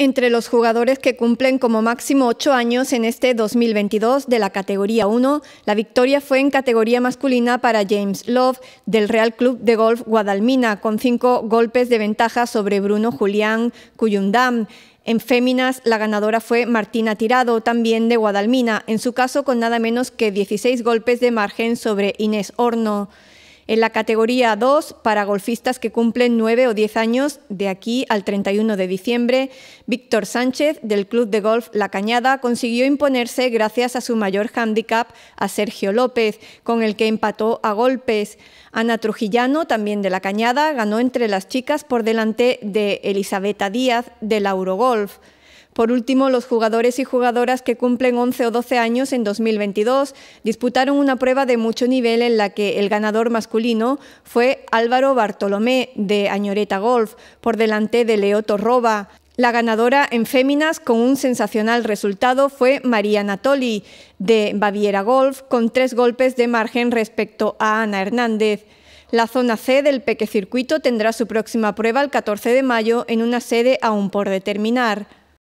Entre los jugadores que cumplen como máximo ocho años en este 2022 de la categoría 1, la victoria fue en categoría masculina para James Love del Real Club de Golf Guadalmina, con cinco golpes de ventaja sobre Bruno Julián Cuyundam. En féminas, la ganadora fue Martina Tirado, también de Guadalmina, en su caso con nada menos que 16 golpes de margen sobre Inés Horno. En la categoría 2, para golfistas que cumplen 9 o 10 años de aquí al 31 de diciembre, Víctor Sánchez del Club de Golf La Cañada consiguió imponerse gracias a su mayor hándicap a Sergio López, con el que empató a golpes. Ana Trujillano, también de La Cañada, ganó entre las chicas por delante de Elisabetta Díaz de del Eurogolf. Por último, los jugadores y jugadoras que cumplen 11 o 12 años en 2022 disputaron una prueba de mucho nivel en la que el ganador masculino fue Álvaro Bartolomé de Añoreta Golf, por delante de Leo Torroba. La ganadora en féminas con un sensacional resultado fue María Natoli de Baviera Golf con tres golpes de margen respecto a Ana Hernández. La zona C del Peque Circuito tendrá su próxima prueba el 14 de mayo en una sede aún por determinar.